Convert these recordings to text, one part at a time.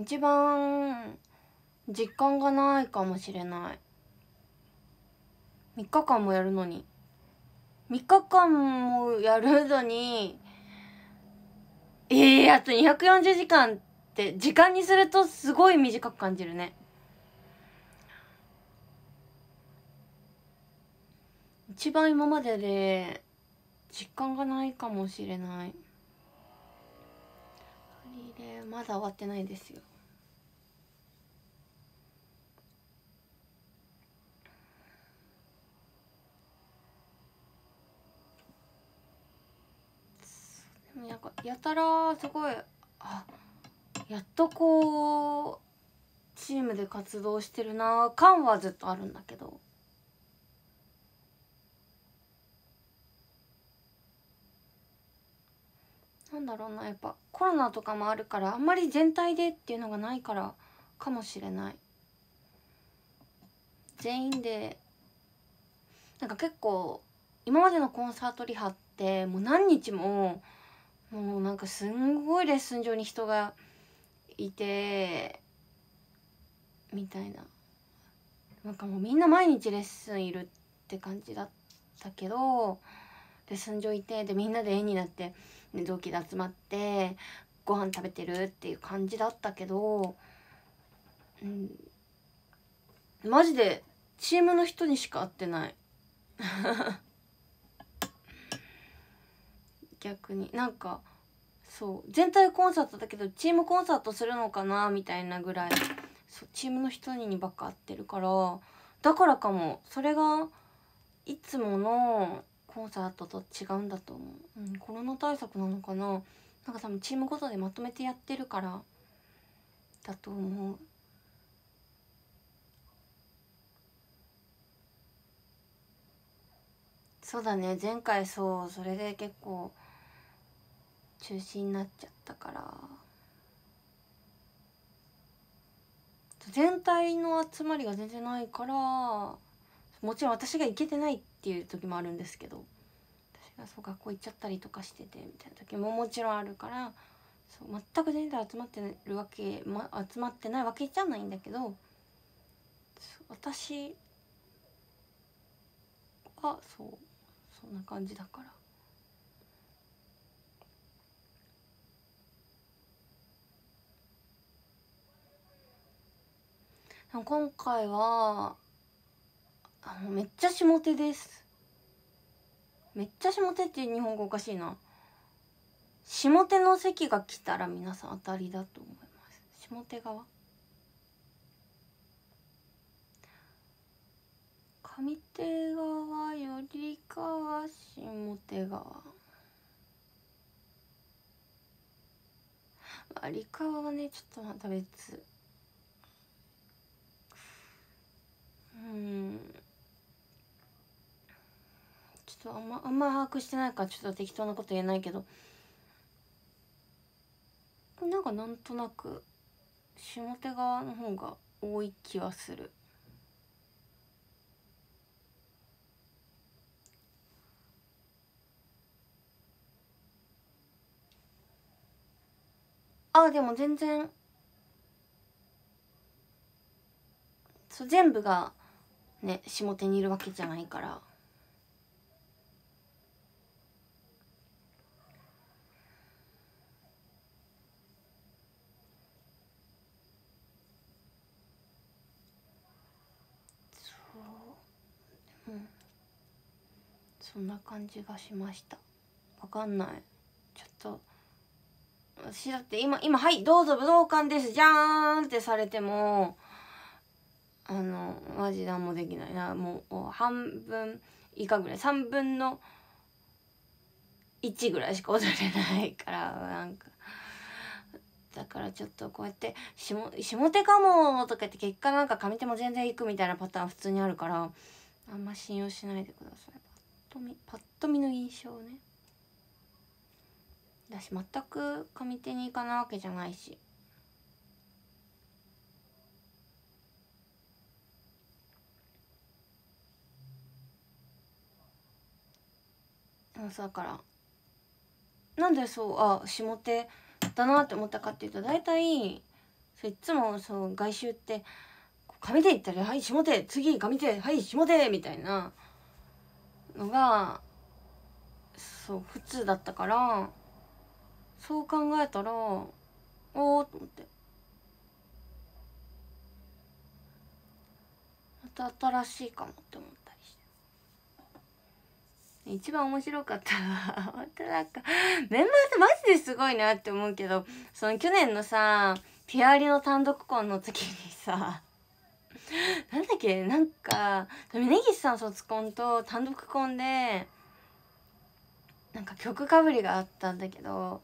一番実感がないかもしれない3日間もやるのに3日間もやるのにええー、あと240時間って時間にするとすごい短く感じるね一番今までで実感がないかもしれないまだ終わってないですよなんかやたらすごいあやっとこうチームで活動してるな感はずっとあるんだけど。なんだろうなやっぱコロナとかもあるからあんまり全体でっていうのがないからかもしれない全員でなんか結構今までのコンサートリハってもう何日ももうなんかすんごいレッスン上に人がいてみたいななんかもうみんな毎日レッスンいるって感じだったけどレッスン上いてでみんなで絵になって、ね、同期で集まってご飯食べてるっていう感じだったけど、うん、マジでチームの人にしか会ってない逆になんかそう全体コンサートだけどチームコンサートするのかなみたいなぐらいそうチームの人にばっか合ってるからだからかもそれがいつものコンサートと違うんだと思う、うん、コロナ対策なのかななんか多分チームごとでまとめてやってるからだと思うそうだね前回そうそれで結構中止になっちゃったから全体の集まりが全然ないからもちろん私が行けてないっていう時もあるんですけど私がそう学校行っちゃったりとかしててみたいな時ももちろんあるからそう全く全体集まってるわけ、ま、集まってないわけじゃないんだけど私はそうそんな感じだから。今回はあのめっちゃ下手ですめっちゃ下手って日本語おかしいな下手の席が来たら皆さん当たりだと思います下手側上手側よりかは下手側割り皮はねちょっとまた別うんちょっとあんまあんま把握してないからちょっと適当なこと言えないけどなんかなんとなく下手側の方が多い気はする。あでも全然そう全部がね下手にいるわけじゃないからそううんそんな感じがしましたわかんないちょっと私だって今今「はいどうぞ武道館ですじゃーん」ってされてもあのマジ何もできないなもう半分以下ぐらい3分の1ぐらいしか踊れないからなんかだからちょっとこうやって下「下手かも」とか言って結果なんか上手も全然いくみたいなパターン普通にあるからあんま信用しないでくださいパッと見パッと見の印象ねだし全く上手にいかないわけじゃないしだからなんでそうあ下手だなって思ったかっていうと大体そういつもそう外周って上手行ったら「はい下手次上手はい下手」みたいなのがそう普通だったからそう考えたらおおと思ってまた新しいかもって思って。一番面白かったは 本当なんかメンバーってマジですごいなって思うけどその去年のさピアリの単独婚の時にさ なんだっけなんか峯岸さん卒婚と単独婚でなんか曲かぶりがあったんだけど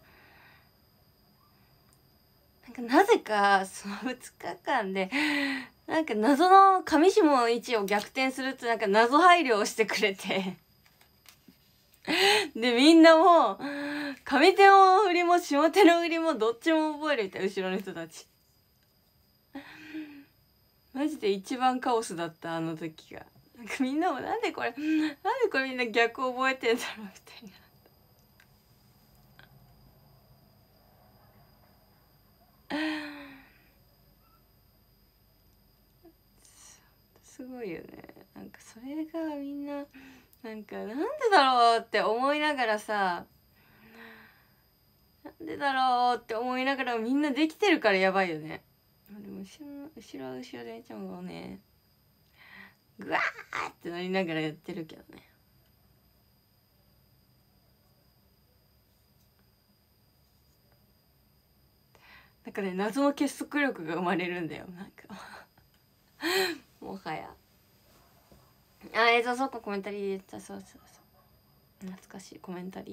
なんかなぜかその2日間でなんか謎の上下の位置を逆転するってなんか謎配慮をしてくれて でみんなもう上手の振りも下手の振りもどっちも覚えるみたい後ろの人たちマジで一番カオスだったあの時がなんかみんなもなんでこれなんでこれみんな逆覚えてんだろうみたいな すごいよねなんかそれがみんななんかなんでだろうって思いながらさなんでだろうって思いながらみんなできてるからやばいよねでも後ろ後ろ後ろでちゃんもねグワーってなりながらやってるけどねなんかね謎の結束力が生まれるんだよなんか もはや。あ映像倉かコメンタリーでたそうそうそう懐かしいコメンタリー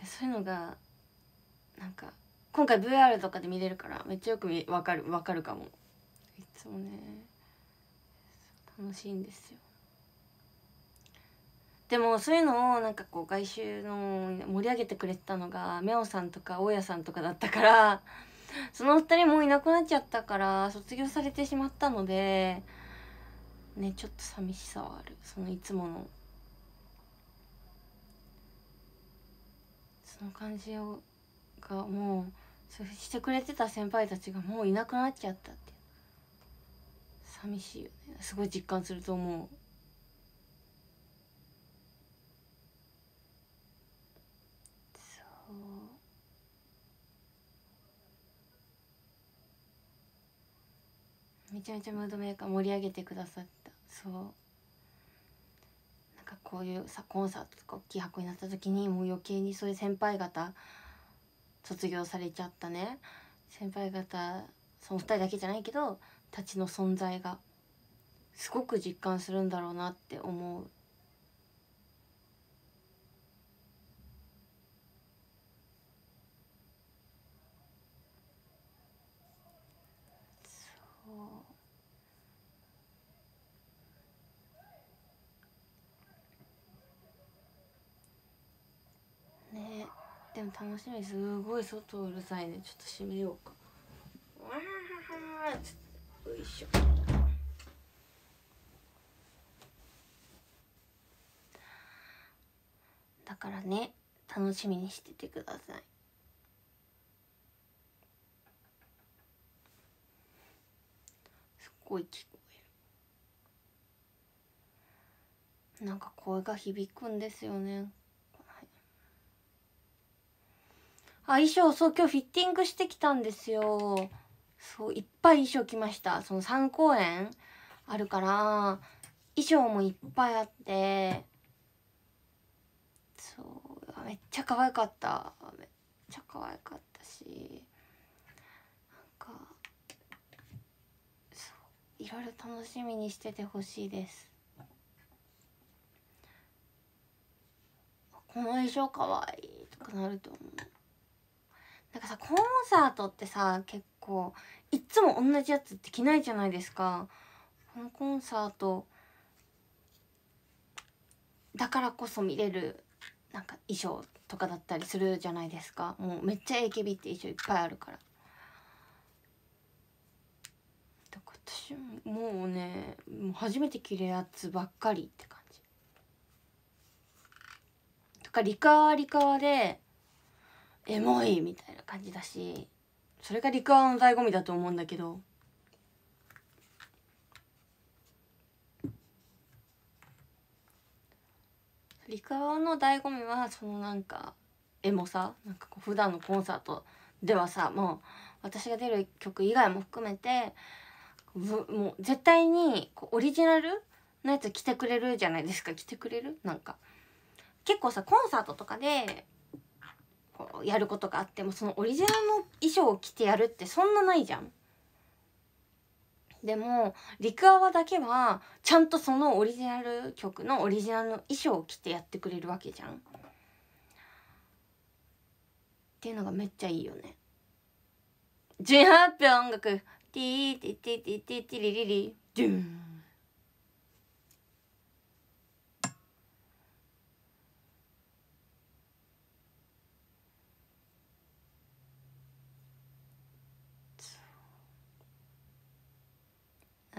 でそういうのがなんか今回 VR とかで見れるからめっちゃよくわかるわかるかもいつもね楽しいんですよでもそういうのをなんかこう外周の盛り上げてくれてたのがメオさんとか大家さんとかだったからその2人もいなくなっちゃったから卒業されてしまったのでねちょっと寂しさはあるそのいつものその感じをがもうそうしてくれてた先輩たちがもういなくなっちゃったって寂しいよねすごい実感すると思う。めちゃめちゃムードメーカー盛り上げてくださったそうなんかこういうさコンサートとか大きい箱になった時にもう余計にそういう先輩方卒業されちゃったね先輩方その2人だけじゃないけどたちの存在がすごく実感するんだろうなって思うん楽しみすごい外うるさいねちょっと閉めようかわーっよいしょだからね楽しみにしててくださいすっごい聞こえるなんか声が響くんですよねあ、衣装、そう、今日フィッティングしてきたんですよ。そう、いっぱい衣装来ました。その3公演あるから、衣装もいっぱいあって、そう、めっちゃ可愛かった。めっちゃ可愛かったし、なんか、そう、いろいろ楽しみにしててほしいです。この衣装かわいいとかなると思う。なんかさコンサートってさ結構いっつも同じやつって着ないじゃないですかこのコンサートだからこそ見れるなんか衣装とかだったりするじゃないですかもうめっちゃ AKB って衣装いっぱいあるからら、私、もうねもう初めて着るやつばっかりって感じとかリカーリカーでエモいみたいな感じだしそれが陸アの醍醐味だと思うんだけど陸アの醍醐味はそのなんかエモさなんかこう普段のコンサートではさもう私が出る曲以外も含めてもう絶対にこうオリジナルのやつ来てくれるじゃないですか来てくれるなんか結構さコンサートとかでこうやることがあってもそのオリジナルの衣装を着てやるってそんなないじゃん。でもリクアワだけはちゃんとそのオリジナル曲のオリジナルの衣装を着てやってくれるわけじゃん。っていうのがめっちゃいいよね。順発表音楽ティーティティティティティリリリドゥン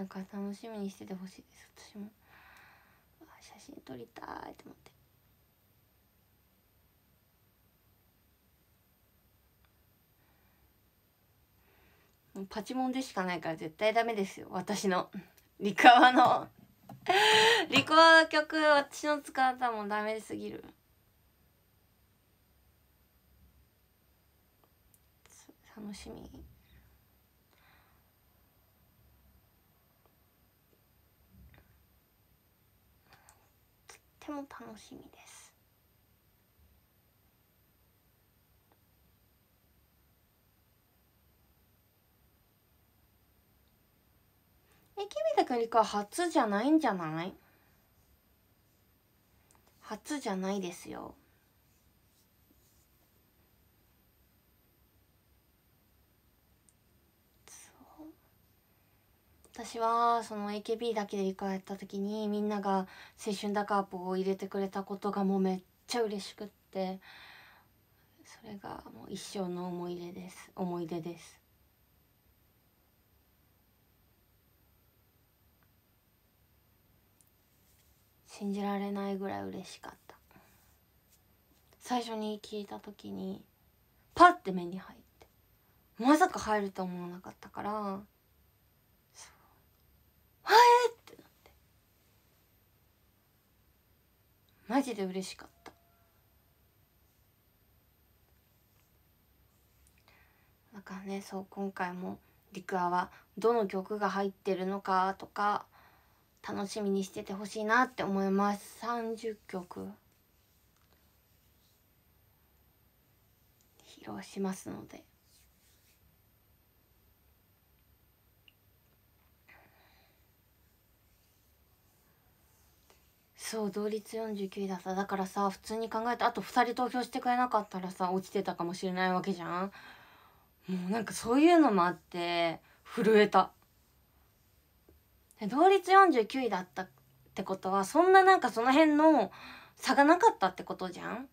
なんか楽しみにしててほしいです私も写真撮りたいと思ってパチモンでしかないから絶対ダメですよ私のリカワのリコワの曲私の使ったもダメすぎる楽しみても楽しみですえ、キビタくりか初じゃないんじゃない初じゃないですよ私はその AKB だけで行かれた時にみんなが「青春ダカーポ」を入れてくれたことがもうめっちゃ嬉しくってそれがもう一生の思い出です思い出です信じられないぐらい嬉しかった最初に聞いた時にパッて目に入ってまさか入ると思わなかったからマジで嬉しかったんかねそう今回もリクアはどの曲が入ってるのかとか楽しみにしててほしいなって思います30曲披露しますのでそう同率49位ださだからさ普通に考えてあと2人投票してくれなかったらさ落ちてたかもしれないわけじゃんもうなんかそういうのもあって震えた同率49位だったってことはそんななんかその辺の差がなかったってことじゃん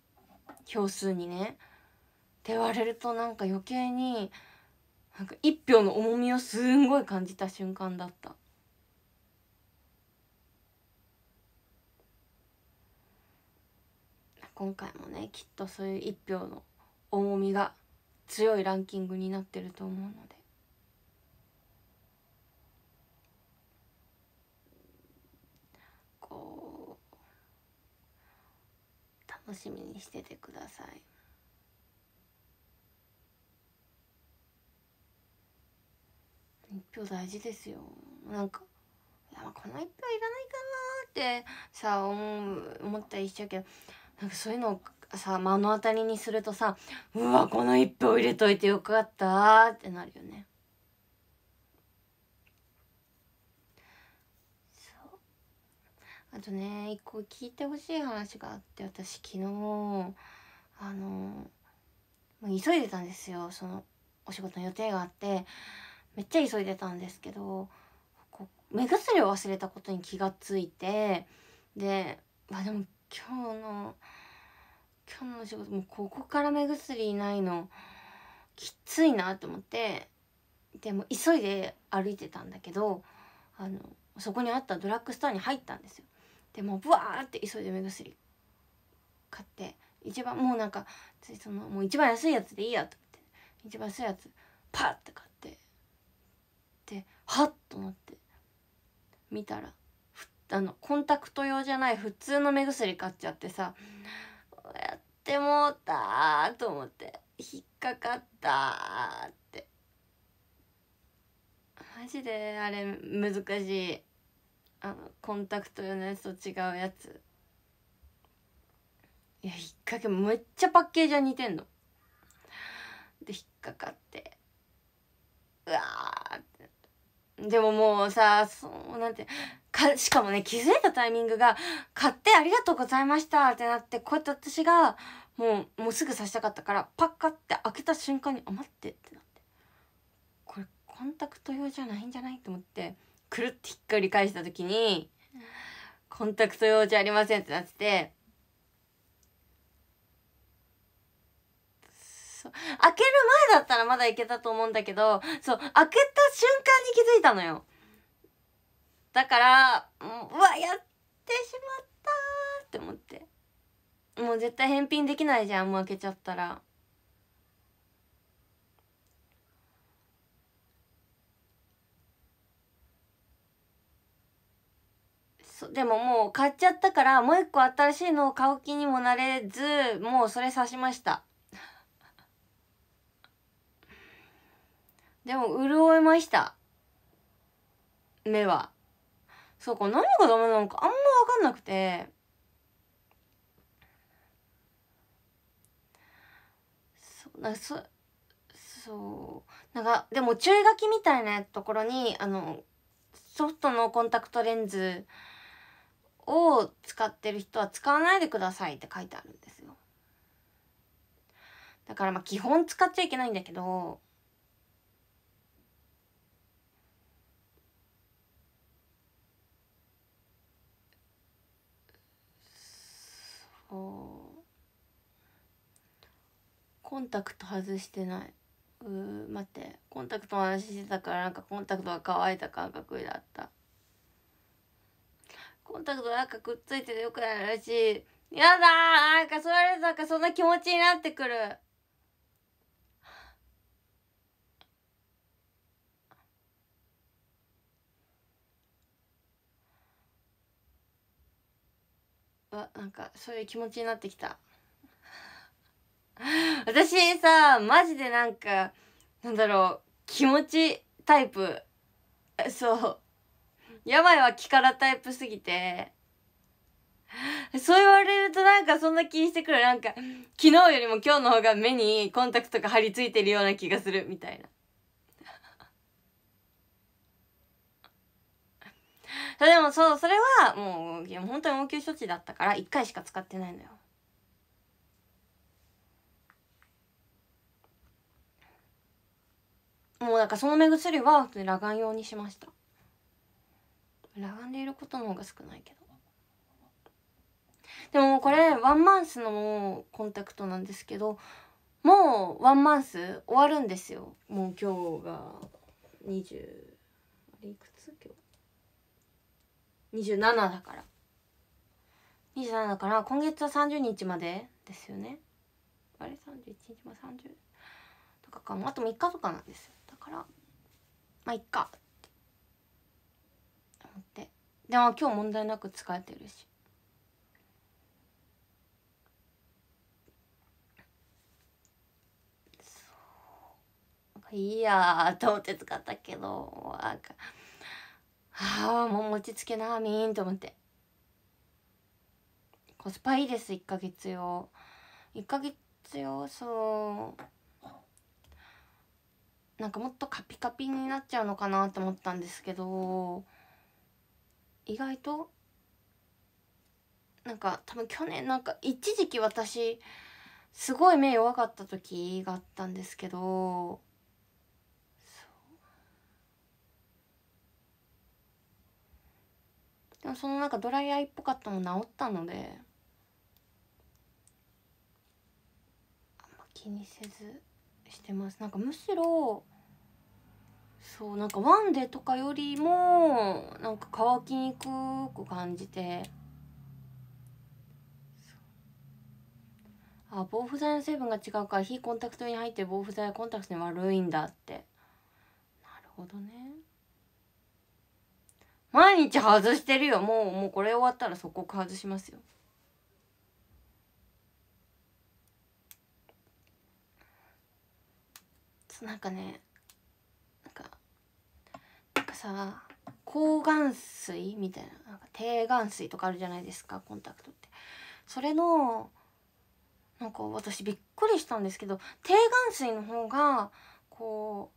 票数にねって言われるとなんか余計になんか1票の重みをすんごい感じた瞬間だった。今回もねきっとそういう一票の重みが強いランキングになってると思うので。こう楽しみにしててください。一票大事ですよなんかいやこの一票いらないかなってさ思う思ったりしちゃうけどなんかそういうのをさ目の当たりにするとさうわこの一票入れといてよかったってなるよねそうあとね一個聞いてほしい話があって私昨日あのもう急いでたんですよそのお仕事の予定があってめっちゃ急いでたんですけど目薬を忘れたことに気がついてでまあでも今日の今日の仕事もうここから目薬ないのきついなと思ってでも急いで歩いてたんだけどあのそこにあったドラッグストアに入ったんですよ。でもうブワーって急いで目薬買って一番もうなんかそのもう一番安いやつでいいやと思って一番安いやつパッて買ってではっと思って見たらあのコンタクト用じゃない普通の目薬買っちゃってさやってもうたと思って引っかかったってマジであれ難しいあのコンタクト用のやつと違うやついや引っ掛けめっちゃパッケージは似てんので引っかかってうわーってでももうさそうなんてか、しかもね、気づいたタイミングが、買ってありがとうございましたってなって、こうやって私が、もう、もうすぐ刺したかったから、パッカって開けた瞬間に、あ、待ってってなって、これコンタクト用じゃないんじゃないと思って、くるってひっくり返した時に、コンタクト用じゃありませんってなってて、開ける前だったらまだいけたと思うんだけど、そう、開けた瞬間に気づいたのよ。だからうわやってしまったって思ってもう絶対返品できないじゃんもう開けちゃったらでももう買っちゃったからもう一個新しいのを買う気にもなれずもうそれ刺しましたでも潤いました目は。そうか何がダメなのかあんま分かんなくてそうなんかそそうなんかでも注意書きみたいなところにあのソフトのコンタクトレンズを使ってる人は使わないでくださいって書いてあるんですよだからまあ基本使っちゃいけないんだけどコンタクト外してないう待ってコンタクトの話してたからなんかコンタクトが乾いた感覚だったコンタクトなんかくっついててよくなるらしいやだなんかそれなんかそんな気持ちになってくるわなんかそういう気持ちになってきた 私さマジでなんかなんだろう気持ちタイプそう病は気からタイプすぎてそう言われるとなんかそんな気にしてくるなんか昨日よりも今日の方が目にコンタクトが張り付いてるような気がするみたいなでもそうそれはもういや本当に応急処置だったから1回しか使ってないのよもうなんかその目薬は普通に裸眼用にしました裸眼でいることの方が少ないけどでもこれワンマンスのコンタクトなんですけどもうワンマンス終わるんですよもう今日が20あれいくつ今日27だから27だから今月は30日までですよねあれ31日も30とかかもあと3日とかなんですよだからまあいっかて思ってでも今日問題なく使えてるしいいやと思って使ったけどかんなああもう餅つけなーみーんと思ってコスパいいです1ヶ月用1ヶ月用そうなんかもっとカピカピになっちゃうのかなと思ったんですけど意外となんか多分去年なんか一時期私すごい目弱かった時があったんですけどでもそのなんかドライアイっぽかったの治ったのであんま気にせずしてますなんかむしろそうなんかワンデとかよりもなんか乾きにくく感じてあ防腐剤の成分が違うから非コンタクトに入って防腐剤はコンタクトに悪いんだってなるほどね毎日外してるよもうもうこれ終わったら即刻外しますよなんかねなんかなんかさ抗がん水みたいななんか低がん水とかあるじゃないですかコンタクトってそれのなんか私びっくりしたんですけど低がん水の方がこ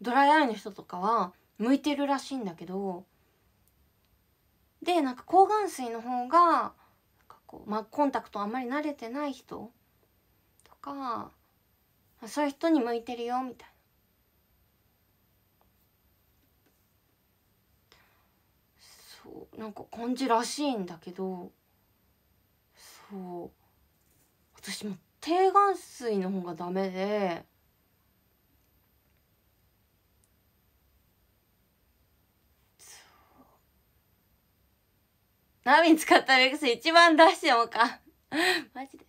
うドライアイの人とかは向いてるらしいんだけどでなんか抗がん水の方がこう、まあ、コンタクトあんまり慣れてない人とかそういう人に向いてるよみたいな。そうなんか感じらしいんだけどそう私も低眼水の方がダメでナミ使ったらクス一番出してもか マジで。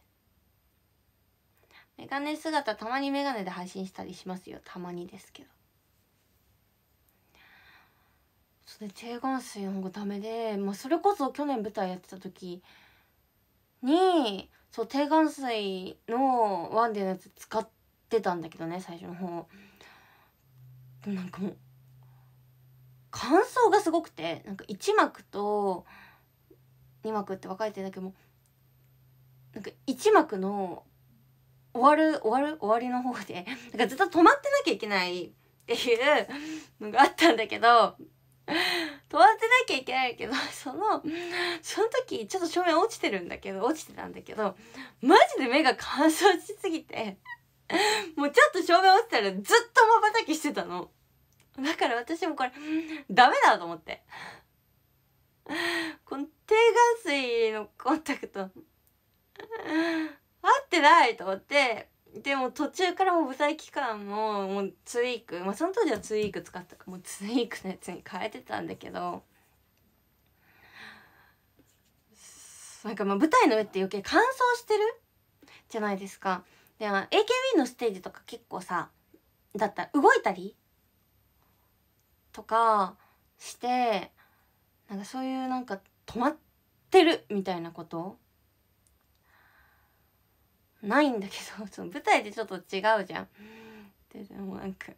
メガネ姿、たまにメガネで配信したりしますよ。たまにですけど。それ、低眼水の方がダメで、まあ、それこそ去年舞台やってた時に、そう、低眼水のワンデーのやつ使ってたんだけどね、最初の方。なんかもう、感想がすごくて、なんか一幕と、2幕って分かれてるんだけどもなんか1幕の終わる終わる終わりの方でなんかずっと止まってなきゃいけないっていうのがあったんだけど止まってなきゃいけないけどそのその時ちょっと正面落ちてるんだけど落ちてたんだけどマジで目が乾燥しすぎてもうちょっと正面落ちたらずっとまばたきしてたのだから私もこれダメだと思ってこの低眼水のコンタクト合ってないと思ってでも途中からもう舞台期間ももうツイークまあその当時はツイーク使ったからもうツイークのやつに変えてたんだけどなんかまあ舞台の上って余計乾燥してるじゃないですか。で AKB のステージとか結構さだったら動いたりとかしてなんかそういうなんか止まってるみたいなことないんだけど その舞台でちょっと違うじゃん。ででもなんか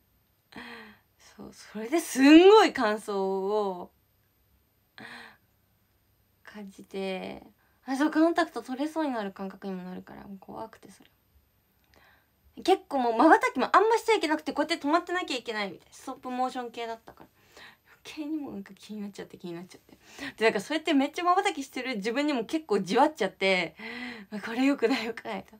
そうそれですんごい感想を感じてあそうコンタクト取れそうになる感覚にもなるから怖くてそれ結構もう瞬きもあんましちゃいけなくてこうやって止まってなきゃいけないみたいなストップモーション系だったから計にもなんか気になっちゃって気になっちゃってでなんかそうやってめっちゃまばたきしてる自分にも結構じわっちゃってこれよくないよくないと。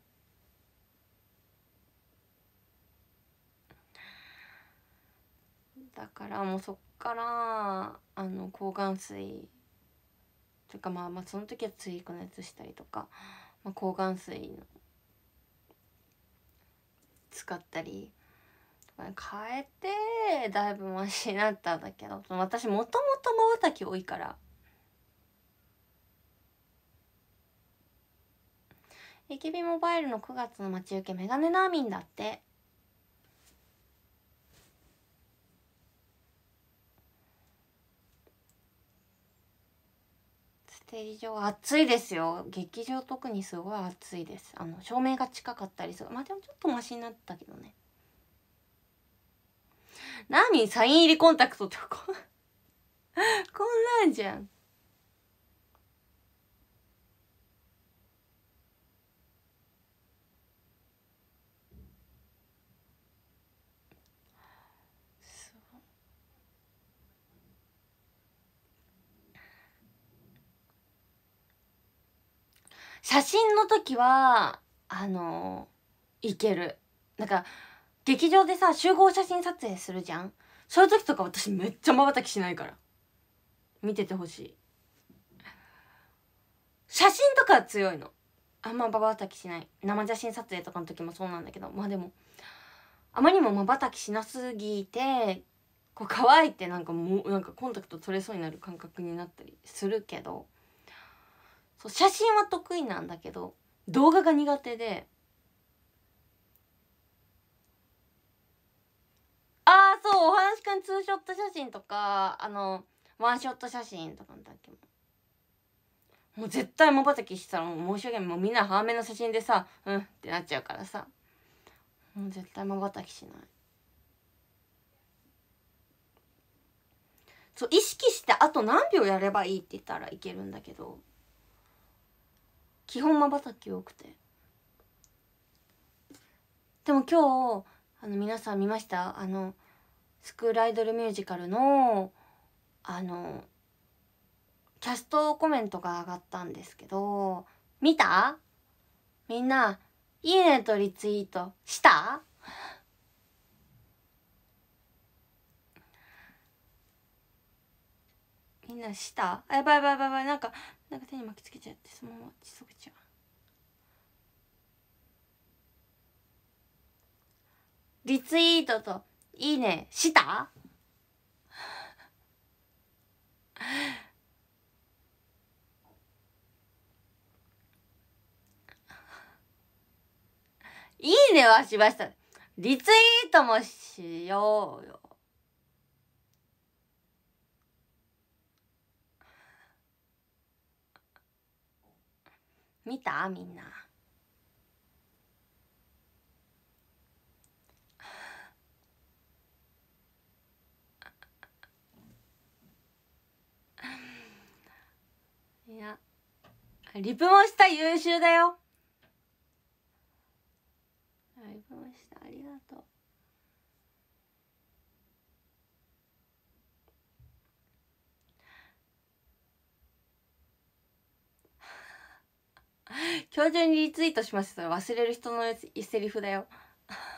だからもうそっからあの抗がん水とかまあまあその時は追加のやつしたりとか、まあ、抗がん水の使ったり変えてだいぶマシになったんだけど私もともとまばたき多いからエキビモバイルの9月の待ち受けメガネナーミンだってステージ上暑いですよ劇場特にすごい暑いですあの照明が近かったりするまあでもちょっとマシになったけどね何サイン入りコンタクトとか こんなんじゃん写真の時はあのいけるなんか劇場でさ集合写真撮影するじゃんそういう時とか私めっちゃまばたきしないから見ててほしい写真とか強いのあんままばたきしない生写真撮影とかの時もそうなんだけどまあでもあまりにもまばたきしなすぎてこう愛いってなんかもうなんかコンタクト取れそうになる感覚になったりするけどそう写真は得意なんだけど動画が苦手でそうお話くんツーショット写真とかあのワンショット写真とかの時けももう絶対まばたきしたらもう申し訳ないもうみんな半面の写真でさうんってなっちゃうからさもう絶対まばたきしないそう意識してあと何秒やればいいって言ったらいけるんだけど基本まばたき多くてでも今日あの皆さん見ましたあのスクールアイドルミュージカルのあのキャストコメントが上がったんですけど見たみんないいねとリツイートしたみんなしたあやばいやばいやばいなんかなんか手に巻きつけちゃってそのまま窒くちゃうリツイートといいねしたいいねはしました。リツイートもしようよ。見たみんな。いやリプもした優秀だよリプもしたありがとう今日中にリツイートします忘れる人のセリフだよ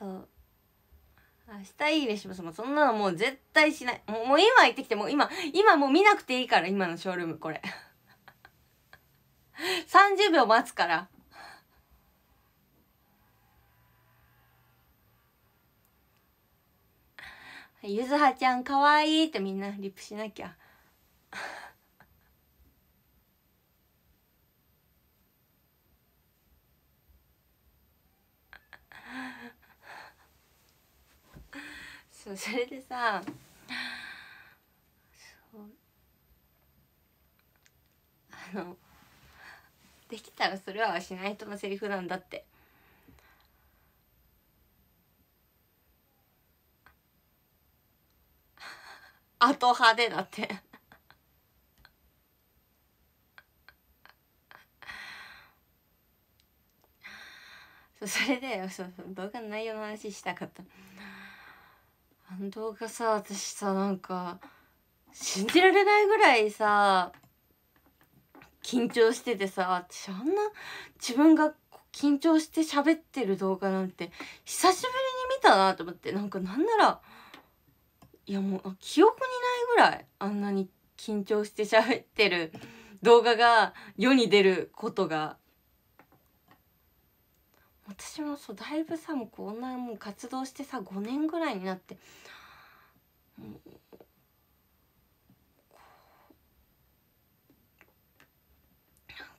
そう明日いいねしますそんなのもう絶対しないもうもう今行ってきてもう今今もう見なくていいから今のショールームこれ30秒 待つからゆずはちゃんかわいいってみんなリップしなきゃ そうそれでさあのできたらそれはしない人のセリフなんだって後派手だってそれでそうそう動画の内容の話したかった感動がさ私さなんか信じられないぐらいさ緊張しててさ私あんな自分が緊張して喋ってる動画なんて久しぶりに見たなと思ってなんかなんならいやもう記憶にないぐらいあんなに緊張して喋ってる動画が世に出ることが私もそうだいぶさもうこんなもう活動してさ5年ぐらいになってなん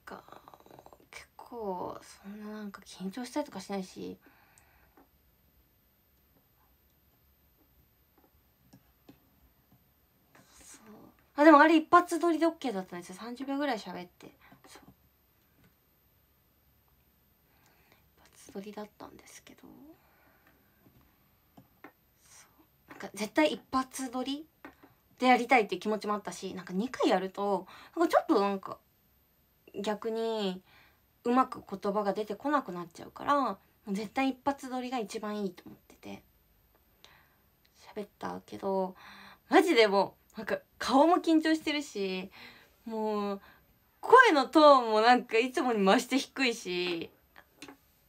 か結構そんななんか緊張したりとかしないしあでもあれ一発撮りで OK だったんですよ30秒ぐらい喋って素りだったんですけどなんか絶対一発撮りでやりたいっていう気持ちもあったしなんか2回やるとなんかちょっとなんか逆にうまく言葉が出てこなくなっちゃうから絶対一発撮りが一番いいと思ってて喋ったけどマジでもうなんか顔も緊張してるしもう声のトーンもなんかいつもに増して低いし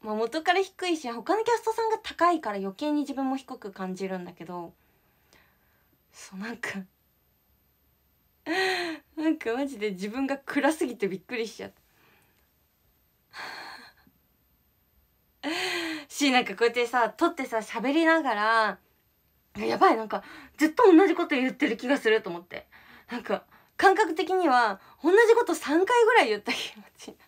まあ、元から低いし他のキャストさんが高いから余計に自分も低く感じるんだけどそうなんか なんかマジで自分が暗すぎてびっくりしちゃった しなんかこうやってさ撮ってさ喋りながらやばいなんかずっと同じこと言ってる気がすると思ってなんか感覚的には同じこと3回ぐらい言った気持ちにな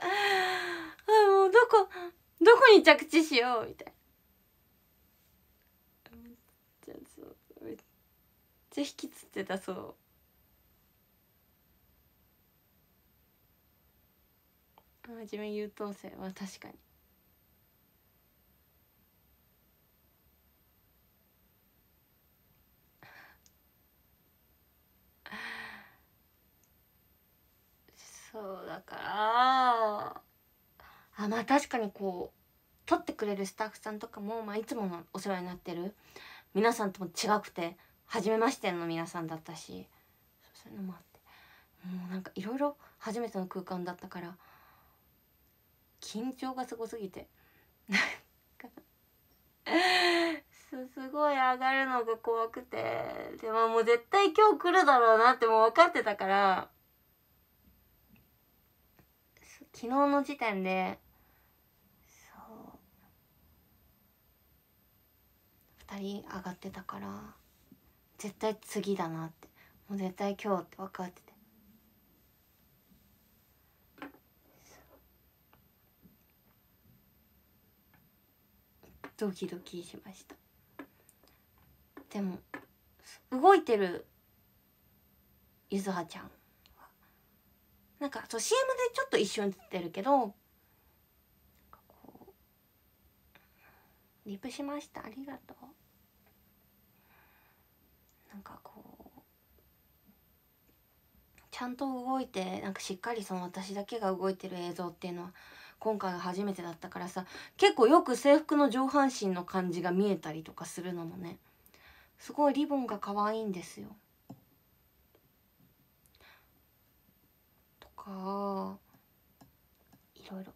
あもうどこどこに着地しようみたいなめっちゃ引きつってたそう真面目優等生は確かにそうだからあまあ確かにこう撮ってくれるスタッフさんとかも、まあ、いつものお世話になってる皆さんとも違くて初めましての皆さんだったしそういうのもあってもうなんかいろいろ初めての空間だったから緊張がすごすぎてなかすごい上がるのが怖くてでももう絶対今日来るだろうなってもう分かってたから昨日の時点でそう2人上がってたから絶対次だなってもう絶対今日って分かってて。ドキドキしましたでも動いてるゆずはちゃんなんかそう CM でちょっと一瞬映ってるけどリプしましたありがとうなんかこうちゃんと動いてなんかしっかりその私だけが動いてる映像っていうのは今回が初めてだったからさ結構よく制服の上半身の感じが見えたりとかするのもねすごいリボンが可愛いんですよかいろいろ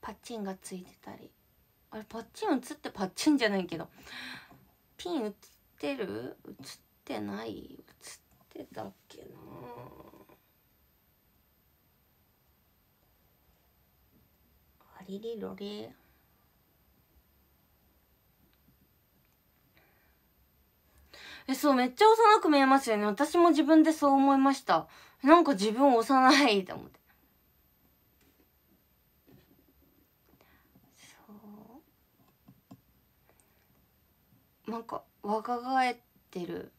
パッチンがついてたりあれパッチン映ってパッチンじゃないけどピン映ってる映ってない映ってたっけなありりろり。え、そう、めっちゃ幼く見えますよね。私も自分でそう思いました。なんか自分幼いと思って。そう。なんか若返ってる。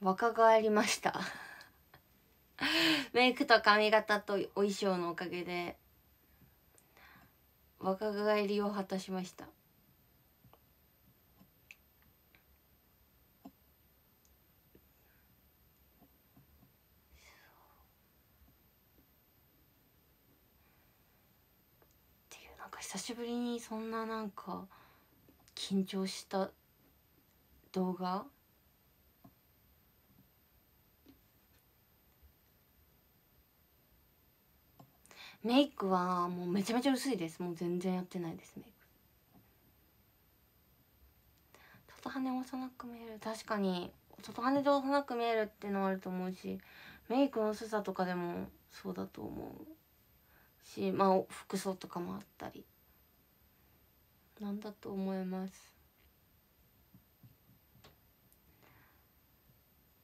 若返りました メイクと髪型とお衣装のおかげで若返りを果たしました久しぶりにそんななんか緊張した動画メイクはもうめちゃめちゃ薄いですもう全然やってないですメイクと羽幼く見える確かに外羽で幼く見えるっていうのはあると思うしメイクの薄さとかでもそうだと思うしまあ服装とかもあったりなんだと思いますっ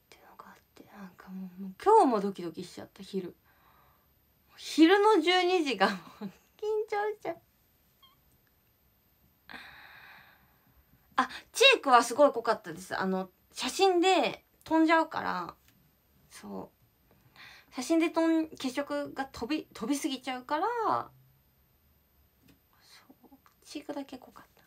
ていうのがあってなんかもうもう今日もドキドキしちゃった昼昼の12時がもう緊張しちゃうあチークはすごい濃かったですあの写真で飛んじゃうからそう写真でとん血色が飛び飛びすぎちゃうからチークだけ濃かった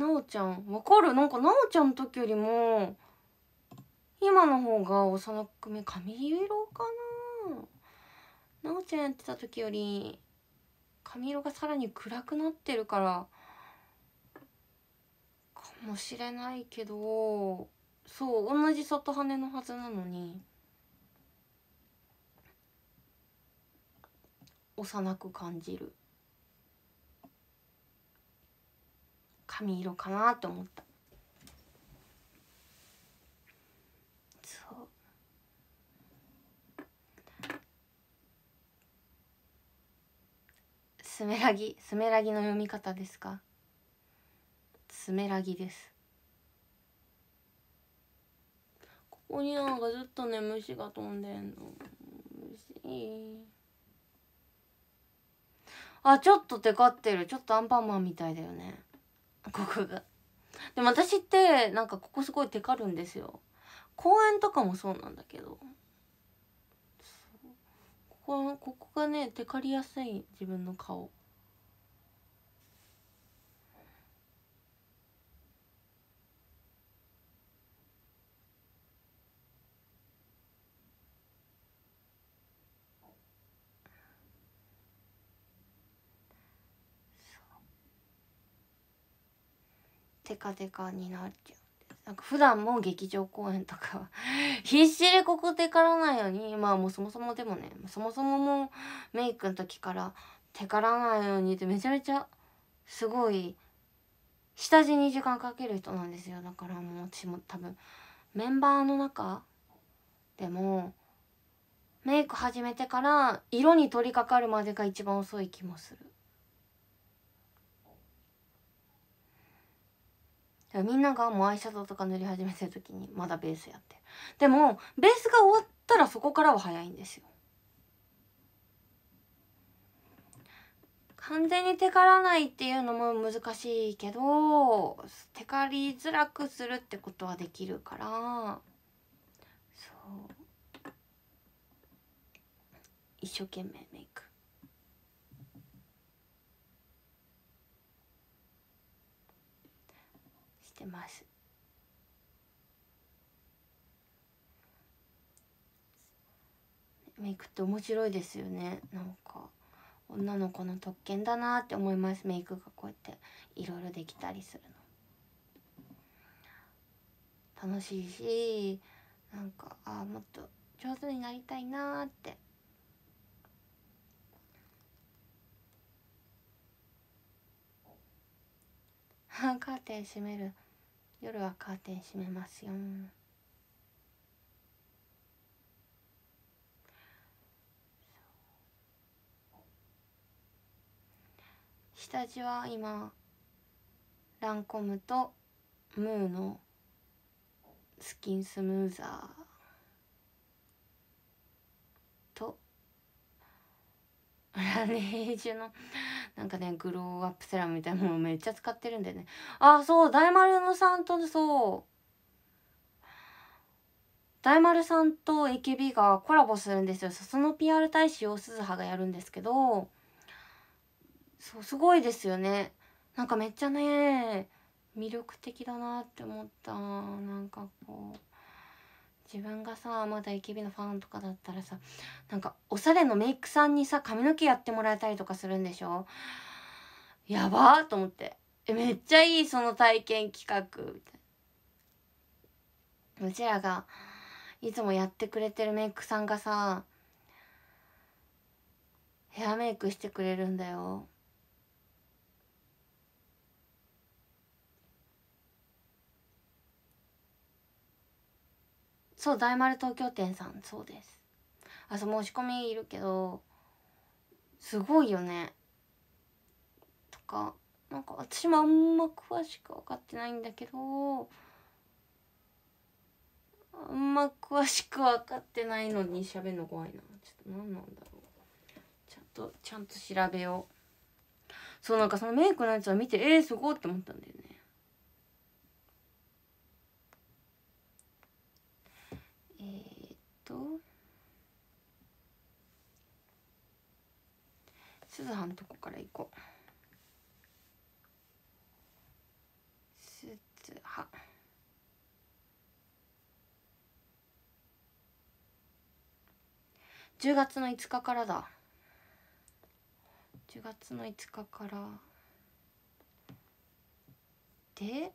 なおちゃんわかるなんかなおちゃんの時よりも今の方が幼くめ髪色かななおちゃんやってた時より髪色がさらに暗くなってるからかもしれないけどそう同じ外羽のはずなのに幼く感じる髪色かなって思った。スメラギスメラギの読み方ですかスメラギですここになんかずっとね虫が飛んでんの虫あちょっとテカってるちょっとアンパンマンみたいだよねここがでも私ってなんかここすごいテカるんですよ公園とかもそうなんだけどこここがねテカりやすい自分の顔テカテカになっちゃう。なんか普段も劇場公演とか 必死でここでからないようにまあもうそもそもでもねそもそももうメイクの時から手からないようにってめちゃめちゃすごい下地に時間かける人なんですよだからもう私も多分メンバーの中でもメイク始めてから色に取り掛かるまでが一番遅い気もするみんながもうアイシャドウとか塗り始めてる時にまだベースやってでもベースが終わったらそこからは早いんですよ完全にテカらないっていうのも難しいけどテカりづらくするってことはできるからそう一生懸命メイしてますメイクって面白いですよねなんか女の子の特権だなって思いますメイクがこうやっていろいろできたりするの楽しいしなんかあもっと上手になりたいなってカーテン閉める夜はカーテン閉めますよ下地は今ランコムとムーのスキンスムーザーラネージュのなんかねグローアップセラムみたいなものめっちゃ使ってるんだよねあそう大丸のさんとそう大丸さんと AKB がコラボするんですよその PR 大使を鈴葉がやるんですけどそうすごいですよねなんかめっちゃね魅力的だなって思ったなんかこう自分がさまだ AKB のファンとかだったらさなんかおしゃれのメイクさんにさ髪の毛やってもらえたりとかするんでしょやばーと思ってえめっちゃいいその体験企画みたいなうちらがいつもやってくれてるメイクさんがさヘアメイクしてくれるんだよそう大丸東京店さんそうですあそう申し込みいるけどすごいよねとかなんか私もあんま詳しく分かってないんだけどあんま詳しく分かってないのに喋るの怖いなちょっと何なんだろうちゃんとちゃんと調べようそうなんかそのメイクのやつは見てえー、すごいって思ったんだよねと鈴葉のとこから行こう鈴葉10月の5日からだ10月の5日からで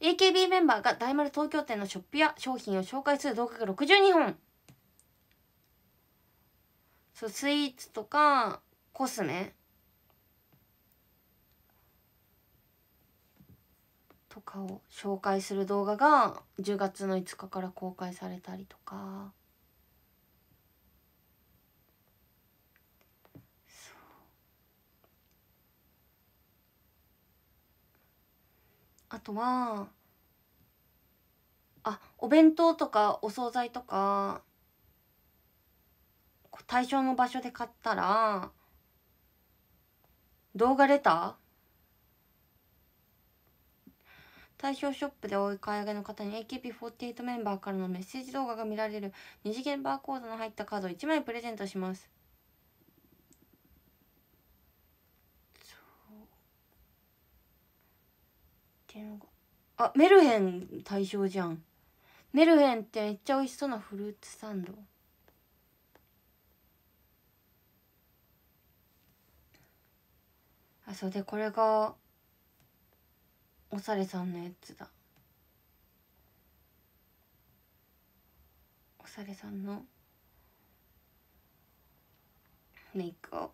AKB メンバーが大丸東京店のショップや商品を紹介する動画が62本そうスイーツとかコスメとかを紹介する動画が10月の5日から公開されたりとか。あとはあお弁当とかお惣菜とか対象の場所で買ったら動画レター対象ショップでお買い上げの方に AKB48 メンバーからのメッセージ動画が見られる二次元バーコードの入ったカードを1枚プレゼントしますけのあメルヘン対象じゃんメルヘンってめっちゃ美味しそうなフルーツサンドあそうでこれがおされさんのやつだおされさんのメイクを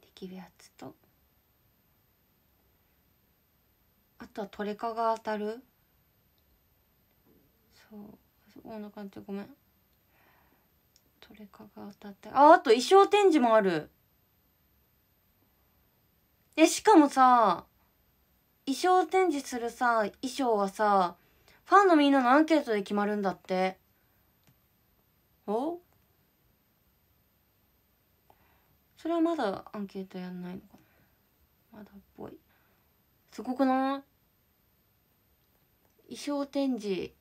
できるやつととたトレカが当たるそうんな感てごめんトレカが当たってああと衣装展示もあるえしかもさ衣装展示するさ衣装はさファンのみんなのアンケートで決まるんだっておそれはまだアンケートやんないのかなまだっぽいすごくない衣装展示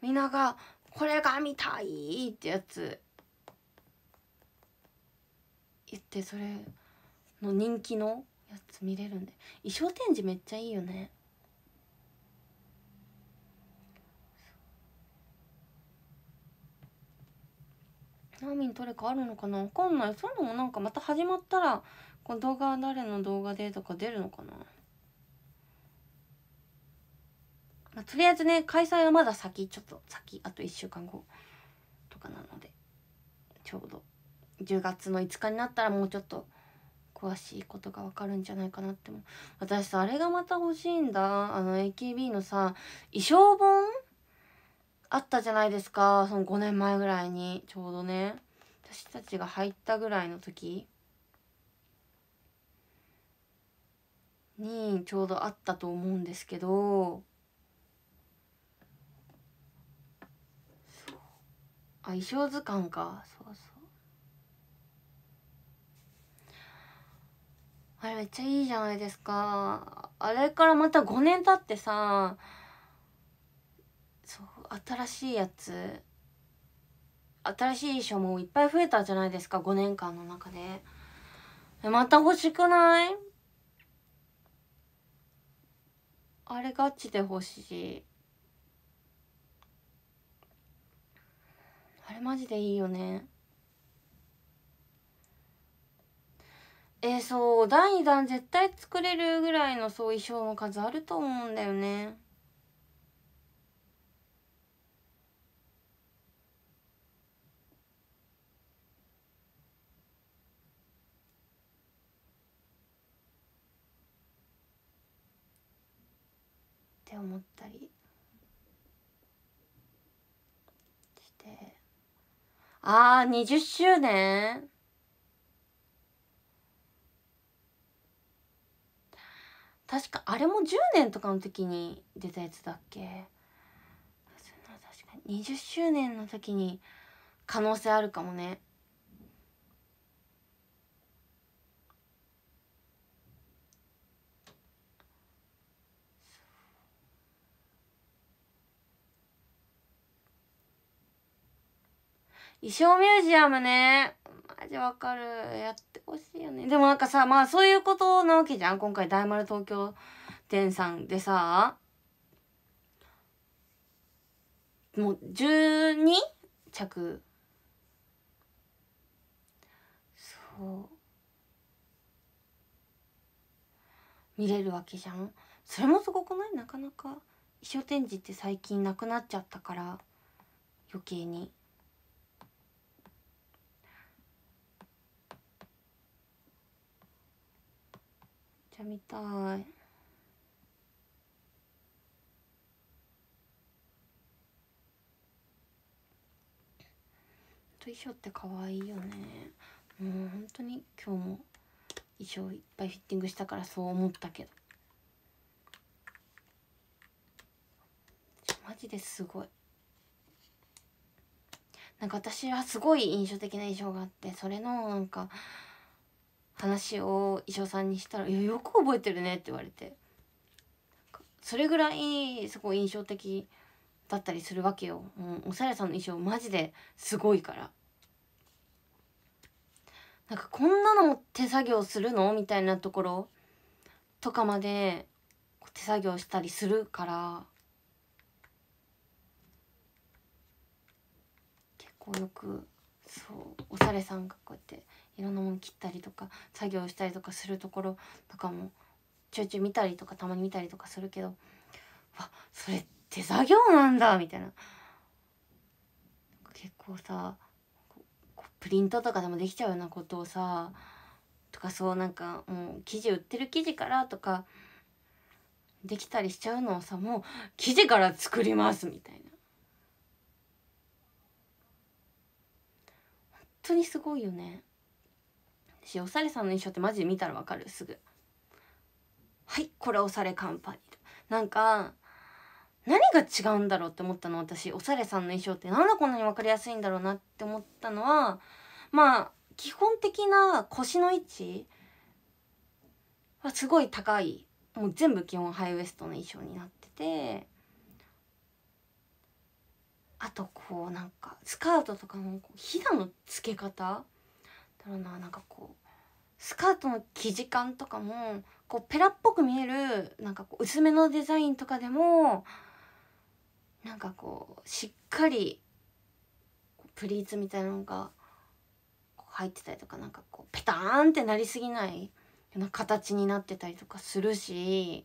みんなが「これが見たい!」ってやつ言ってそれの人気のやつ見れるんで衣装展示めっちゃいいよねナーミンどれかあるのかなわかんないそういうのもなんかまた始まったらこの動画は誰の動画でとか出るのかなまあ、とりあえずね開催はまだ先ちょっと先あと1週間後とかなのでちょうど10月の5日になったらもうちょっと詳しいことが分かるんじゃないかなっても私さあれがまた欲しいんだあの AKB のさ衣装本あったじゃないですかその5年前ぐらいにちょうどね私たちが入ったぐらいの時にちょうどあったと思うんですけどあ衣装図鑑かそうそうあれめっちゃいいじゃないですかあれからまた5年経ってさそう新しいやつ新しい衣装もいっぱい増えたじゃないですか5年間の中でまた欲しくないあれガチで欲しいあれマジでいいよねえー、そう第2弾絶対作れるぐらいのそう衣装の数あると思うんだよねって思ったりあー、20周年確か、あれも10年とかの時に出たやつだっけ確かに20周年の時に可能性あるかもね。衣装ミュージアムね。マジわかる。やってほしいよね。でもなんかさ、まあそういうことなわけじゃん。今回大丸東京店さんでさ、もう 12? 着。そう。見れるわけじゃん。それもすごくないなかなか衣装展示って最近なくなっちゃったから余計に。ちゃ見たい衣装って可愛いよねもう本当に今日も衣装いっぱいフィッティングしたからそう思ったけどマジですごいなんか私はすごい印象的な衣装があってそれのなんか話を衣装さんにしたら「いやよく覚えてるね」って言われてそれぐらいすごい印象的だったりするわけよ、うん、おさやさんの衣装マジですごいからなんかこんなのも手作業するのみたいなところとかまで手作業したりするから結構よくそうおされさんがこうやっていろんなもの切ったりとか作業したりとかするところとかもちょいちょい見たりとかたまに見たりとかするけどわそれ手作業なんだみたいな結構さプリントとかでもできちゃうようなことをさとかそうなんかもう記事売ってる記事からとかできたりしちゃうのをさもう記事から作りますみたいな本当にすごいよね。しおされさんの衣装ってマジで見たらわかるすぐはいこれおされカンパニーなんか何が違うんだろうって思ったの私おされさんの衣装ってなんでこんなに分かりやすいんだろうなって思ったのはまあ基本的な腰の位置はすごい高いもう全部基本ハイウエストの衣装になっててあとこうなんかスカートとかのひだのつけ方だろうななんかこうスカートの生地感とかもこうペラっぽく見えるなんかこう薄めのデザインとかでもなんかこうしっかりプリーツみたいなのが入ってたりとかなんかこうペターンってなりすぎないような形になってたりとかするし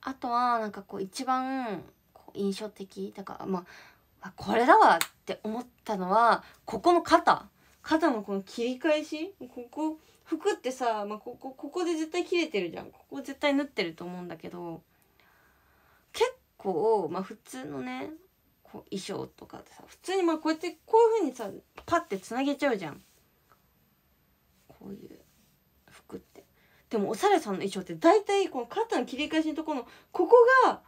あとはなんかこう一番印象的だからまああこれだわって思ったのはここの肩肩のこの切り返しここ服ってさ、まあ、ここここで絶対切れてるじゃんここ絶対縫ってると思うんだけど結構、まあ、普通のねこう衣装とかさ普通にまあこうやってこういうふうにさパッてつなげちゃうじゃんこういう服って。でもお猿さんの衣装って大体この肩の切り返しのところのここが若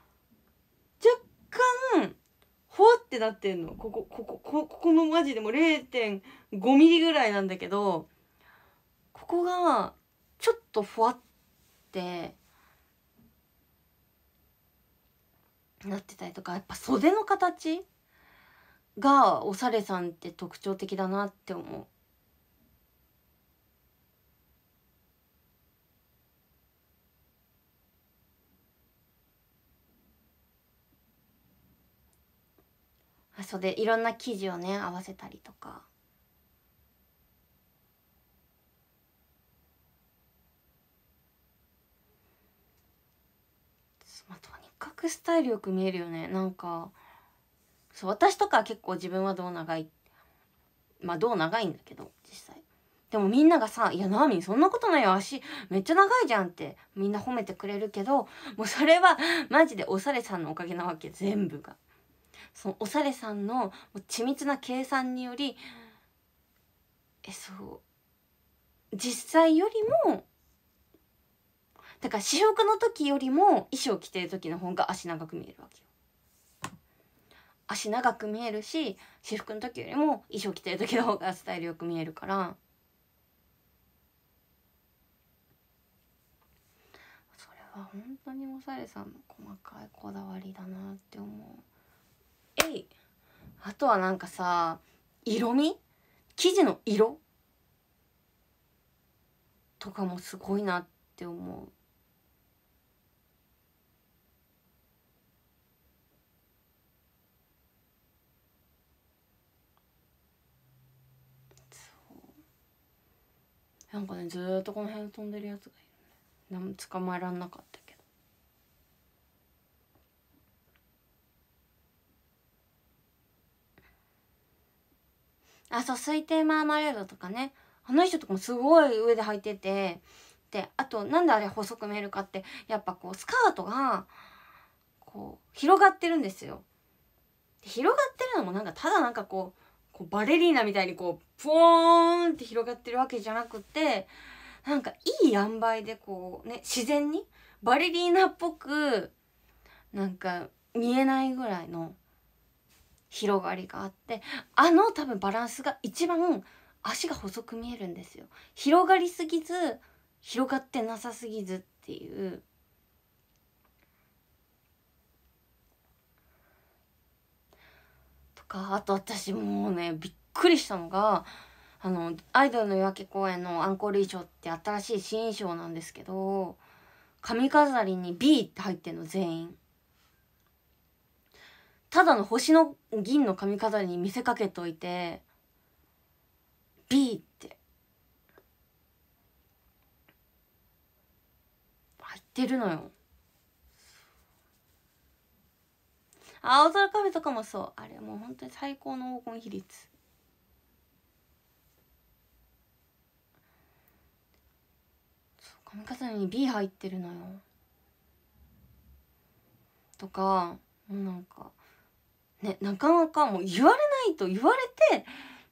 干ふわってなってんのここここここのマジでも0 5ミリぐらいなんだけどここがちょっとふわってなってたりとかやっぱ袖の形がおしゃれさんって特徴的だなって思う。そうでいろんな生地をね合わせたりとか。まあ、とにかくスタイルよく見えるよねなんかそう私とか結構自分はどう長いまあどう長いんだけど実際でもみんながさ「いやなーみんそんなことないよ足めっちゃ長いじゃん」ってみんな褒めてくれるけどもうそれはマジでおされさんのおかげなわけ全部が。そのおされさんの緻密な計算によりえそう実際よりもだから試食の時よりも衣装着てる時の方が足長く見えるわけよ。足長く見えるし私服の時よりも衣装着てる時の方がスタイルよく見えるからそれは本当におされさんの細かいこだわりだなって思う。いあとはなんかさ色味生地の色とかもすごいなって思うなんかねずっとこの辺飛んでるやつがいるね捕まえらんなかったあそう水定マーマレードとかねあの人とかもすごい上で履いててであとなんであれ細く見えるかってやっぱこうスカートがこう広がってるんですよ。広がってるのもなんかただなんかこうこうバレリーナみたいにこうプーンって広がってるわけじゃなくてなんかいい塩梅でこうね自然にバレリーナっぽくなんか見えないぐらいの広がりがあってあの多分バランスが一番足が細く見えるんですよ広がりすぎず広がってなさすぎずっていうとかあと私もうねびっくりしたのがあのアイドルの夜明け公演のアンコール衣装って新しい新衣装なんですけど髪飾りに B って入ってるの全員。ただの星の銀の髪飾りに見せかけといて B って入ってるのよ青空カフェとかもそうあれもう本当に最高の黄金比率髪飾りに B 入ってるのよとかもうなんかね、なかなかもう言われないと言われて、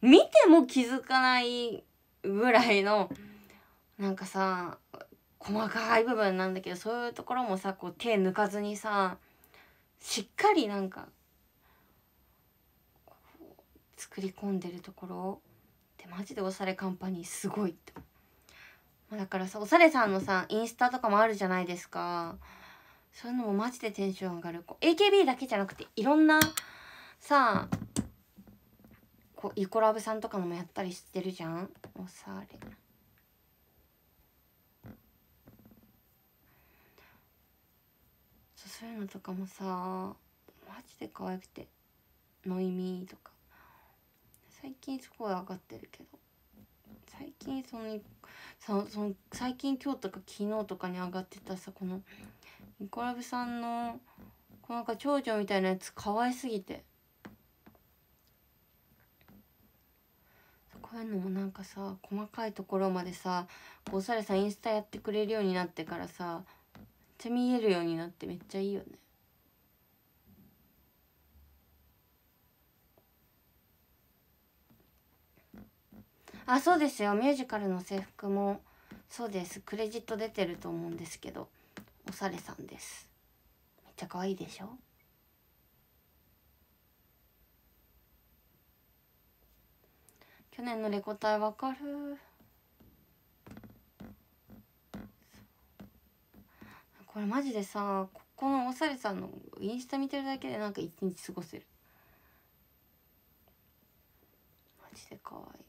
見ても気づかないぐらいの、なんかさ、細かい部分なんだけど、そういうところもさ、こう手抜かずにさ、しっかりなんか、作り込んでるところってマジでおしゃれカンパニーすごいって。だからさおしゃれさんのさインスタとかもあるじゃないですかそういうのもマジでテンション上がる AKB だけじゃなくていろんなさあこイコラブさんとかのもやったりしてるじゃんおしゃれそういうのとかもさマジで可愛くてノイミーとか最近すごい上がってるけど最近そのその最近今日とか昨日とかに上がってたさこのイコラブさんのなんか蝶々みたいなやつ可愛すぎてこういうのもなんかさ細かいところまでさおされさんインスタやってくれるようになってからさめっちゃ見えるようになってめっちゃいいよねあそうですよミュージカルの制服もそうですクレジット出てると思うんですけどおされさんですめっちゃ可愛いでしょ去年のレコ大わかるこれマジでさここのおされさんのインスタ見てるだけでなんか一日過ごせるマジで可愛い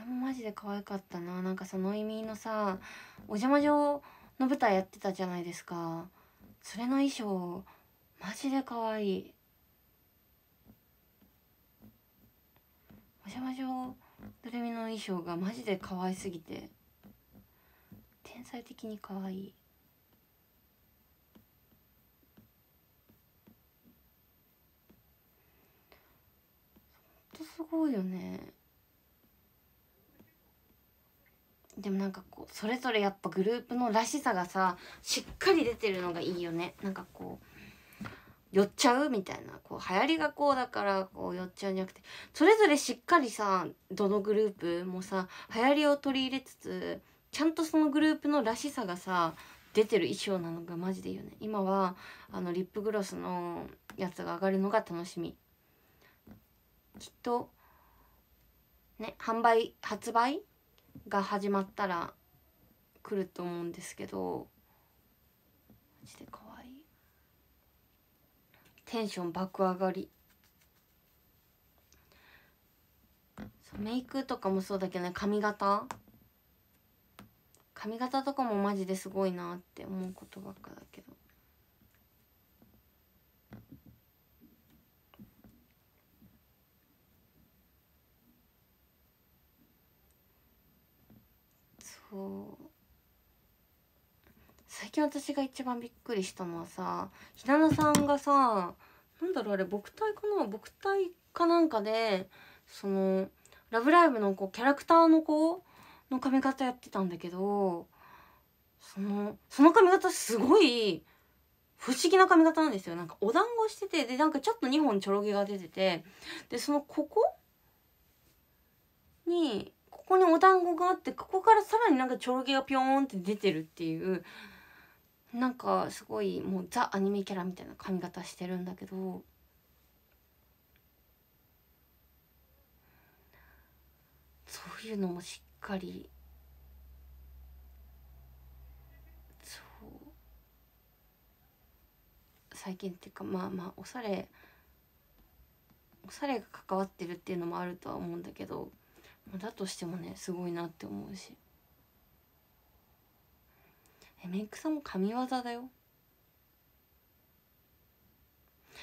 れもマジで可愛かったななんかそのイミーのさお邪魔状の舞台やってたじゃないですかそれの衣装マジで可愛いお邪魔状ドレミの衣装がマジで可愛すぎて天才的に可愛いほんすごいよねでもなんかこうそれぞれやっぱグループのらしさがさしっかり出てるのがいいよねなんかこう寄っちゃうみたいなこう流行りがこうだからこう寄っちゃうんじゃなくてそれぞれしっかりさどのグループもさ流行りを取り入れつつちゃんとそのグループのらしさがさ出てる衣装なのがマジでいいよね今はあのリップグロスのやつが上がるのが楽しみきっとね販売発売が始まったら来ると思うんですけどマジで可愛いテンション爆上がりメイクとかもそうだけどね髪型髪型とかもマジですごいなって思うことばっかだけどこう最近私が一番びっくりしたのはさひなのさんがさなんだろうあれ牧体かな牧体かなんかでその「ラブライブ!」のこうキャラクターの子の髪型やってたんだけどそのその髪型すごい不思議な髪型なんですよなんかお団子しててでなんかちょっと2本ちょろげが出ててでそのここにここにお団子があってここからさらになんかチョロげがピョーンって出てるっていうなんかすごいもうザアニメキャラみたいな髪型してるんだけどそういうのもしっかりそう最近っていうかまあまあおしゃれおしゃれが関わってるっていうのもあるとは思うんだけどだとしてもねすごいなって思うしえメイクさんも神業だよ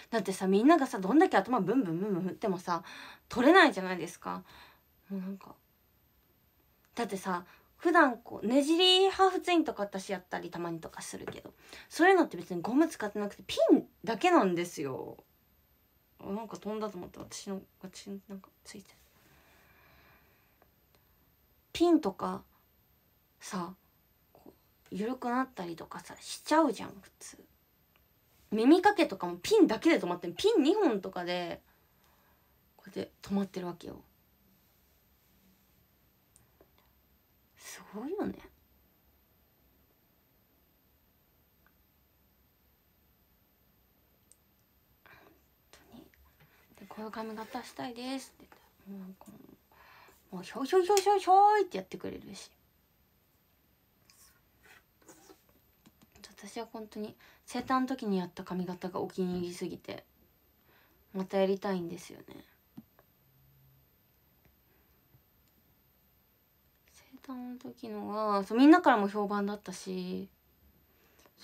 だってさみんながさどんだけ頭ブンブンブンブン振ってもさ取れないじゃないですかもうなんかだってさ普段こうねじりハーフツインとか私やったりたまにとかするけどそういうのって別にゴム使ってなくてピンだけなんですよなんか飛んだと思った私の私なんかついてるピンとかさ緩くなったりとかさしちゃうじゃん普通耳かけとかもピンだけで止まってピン2本とかでこうやって止まってるわけよすごいよね本当にでこういう髪型したいですって言ってもうなんかもうもうひょひょひょひょひょいってやってくれるし私は本当に生誕の時にやった髪型がお気に入りすぎてまたやりたいんですよね生誕の時のはそうみんなからも評判だったし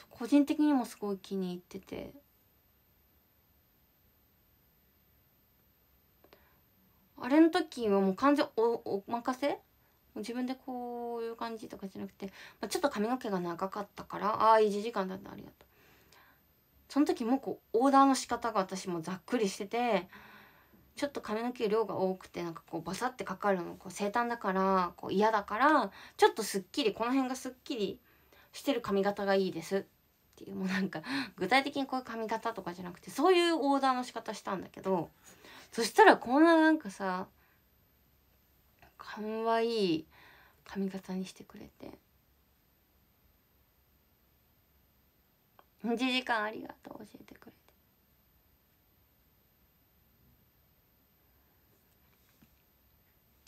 個人的にもすごい気に入っててあれの時はもう完全おお任せ自分でこういう感じとかじゃなくて、まあ、ちょっと髪の毛が長かったからああ1時間だったありがとうその時もこうオーダーの仕方が私もざっくりしててちょっと髪の毛量が多くてなんかこうバサってかかるのこう生誕だからこう嫌だからちょっとすっきりこの辺がすっきりしてる髪型がいいですっていうもうなんか具体的にこういう髪型とかじゃなくてそういうオーダーの仕方したんだけどそしたらこんななんかさかわいい髪型にしてくれて1時間ありがとう教えてくれて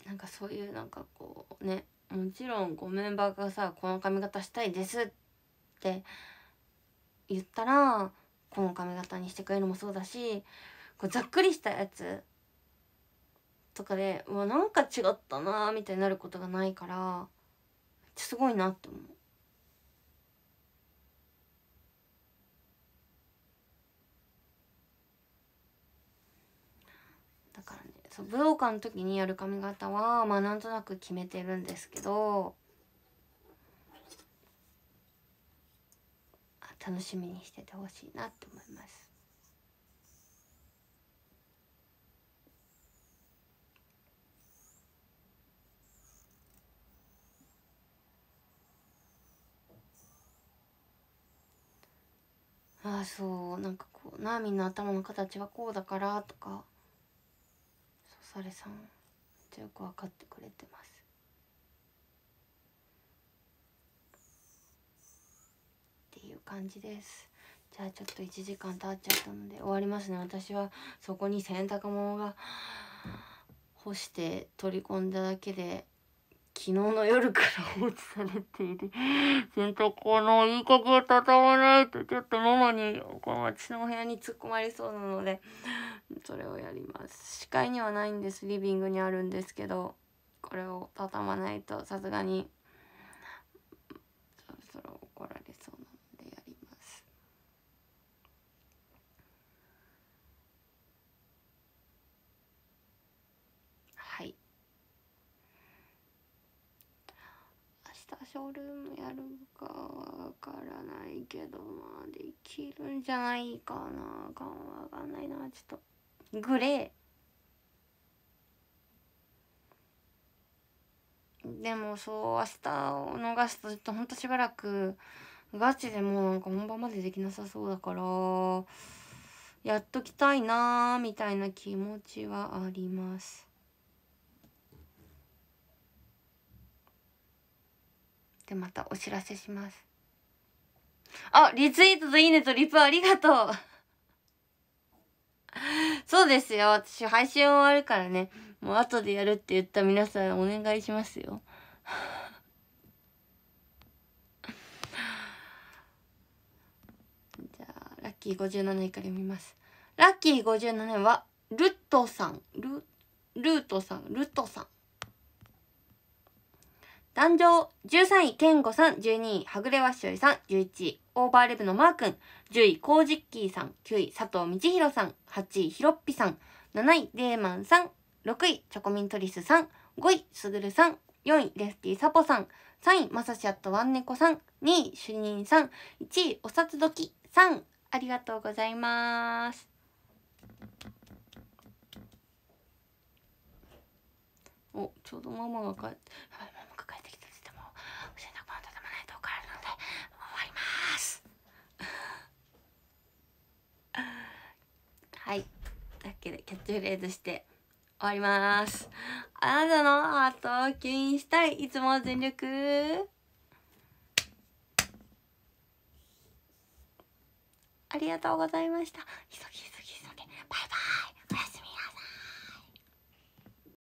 なんかそういうなんかこうねもちろんごメンバーがさ「この髪型したいです」って言ったらこの髪型にしてくれるのもそうだしこうざっくりしたやつとかでもうなんか違ったなーみたいになることがないからすごいなって思う。だからねそう武道館の時にやる髪型はまあなんとなく決めてるんですけど楽しみにしててほしいなって思います。ああそうなんかこうなーみんの頭の形はこうだからとかそされさんめよく分かってくれてますっていう感じですじゃあちょっと1時間経っちゃったので終わりますね私はそこに洗濯物が干して取り込んだだけで昨日の夜から放置されている。洗濯物をいいが畳まないと、ちょっとママに、この私のお部屋に突っ込まれそうなので、それをやります。視界にはないんです。リビングにあるんですけど、これを畳まないと、さすがにショールームやるかわからないけどまあできるんじゃないかなかわかんないなちょっとグレーでもそう明日を逃すとちょっとほんとしばらくガチでもうなんか本番までできなさそうだからやっときたいなーみたいな気持ちはありますでまたお知らせしますあリツイートといいねとリプありがとう そうですよ私配信終わるからねもう後でやるって言った皆さんお願いしますよ じゃあラッキー57位から見ますラッキー57はルットさんルルートさんルットさん壇上13位、ケンゴさん、12位、はぐれわっしょいさん、11位、オーバーレブのマー君、10位、コージッキーさん、9位、佐藤道弘さん、8位、ひろっぴさん、7位、デーマンさん、6位、チョコミントリスさん、5位、すぐるさん、4位、レスティーサポさん、3位、まさしやとワンネコさん、2位、主任さん、1位、お札きさん、ありがとうございます。お、ちょうどママが帰って、はいだけでキャッチフレーズして終わりますあなたのハートを吸引したいいつも全力ありがとうございました急ぎ急ぎ急ぎバイバイおやすみ